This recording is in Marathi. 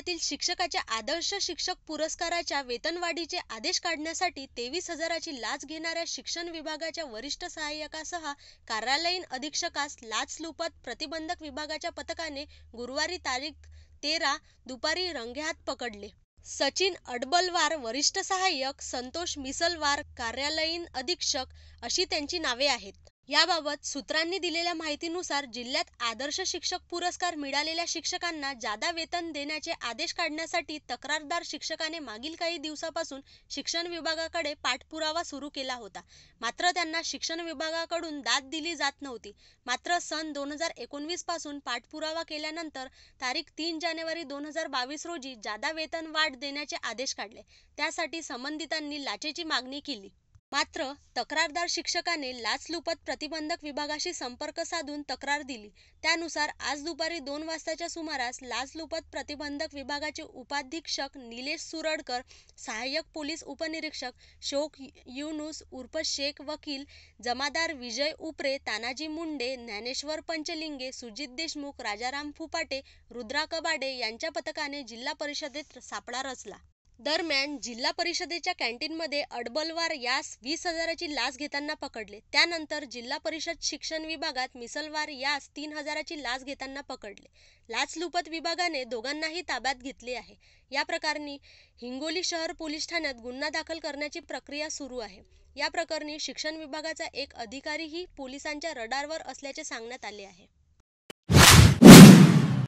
विद्यालयातील शिक्षकाच्या आदर्श शिक्षक पुरस्काराच्या वेतनवाढीचे आदेश काढण्यासाठी तेवीस हजाराची लाच घेणाऱ्या शिक्षण विभागाच्या वरिष्ठ सहाय्यकासह कार्यालयीन अधीक्षकास लुपत प्रतिबंधक विभागाच्या पथकाने गुरुवारी तारीख तेरा दुपारी रंगेहात पकडले सचिन अडबलवार वरिष्ठ सहाय्यक संतोष मिसलवार कार्यालयीन अधीक्षक अशी त्यांची नावे आहेत याबाबत सूत्रांनी दिलेल्या माहितीनुसार जिल्ह्यात आदर्श शिक्षक पुरस्कार मिळालेल्या शिक्षकांना जादा वेतन देण्याचे आदेश काढण्यासाठी तक्रारदार शिक्षकाने मागील काही दिवसापासून शिक्षण विभागाकडे पाठपुरावा सुरू केला होता मात्र त्यांना शिक्षण विभागाकडून दाद दिली जात नव्हती मात्र सन दोन हजार एकोणवीसपासून पाठपुरावा केल्यानंतर तारीख तीन जानेवारी दोन हजार बावीस रोजी जादा वेतन वाढ देण्याचे आदेश काढले त्यासाठी संबंधितांनी लाचेची मागणी केली मात्र तक्रारदार शिक्षकाने लाचलुपत प्रतिबंधक विभागाशी संपर्क साधून तक्रार दिली त्यानुसार आज दुपारी दोन वाजताच्या सुमारास लाचलुपत प्रतिबंधक विभागाचे उपाधीक्षक निलेश सुरडकर सहाय्यक पोलीस उपनिरीक्षक शोक युनुस उर्फ शेख वकील जमादार विजय उपरे तानाजी मुंडे ज्ञानेश्वर पंचलिंगे सुजित देशमुख राजाराम फुपाटे रुद्रा कबाडे यांच्या पथकाने जिल्हा परिषदेत सापळा रचला दरम्यान जिल्हा परिषदेच्या कॅन्टीनमध्ये अडबलवार यास वीस हजाराची लाच घेताना पकडले त्यानंतर जिल्हा परिषद शिक्षण विभागात मिसलवार यास तीन हजाराची लाच घेताना पकडले लाचलुपत विभागाने दोघांनाही ताब्यात घेतले आहे या प्रकरणी हिंगोली शहर पोलीस ठाण्यात गुन्हा दाखल करण्याची प्रक्रिया सुरू आहे या प्रकरणी शिक्षण विभागाचा एक अधिकारीही पोलिसांच्या रडारवर असल्याचे सांगण्यात आले आहे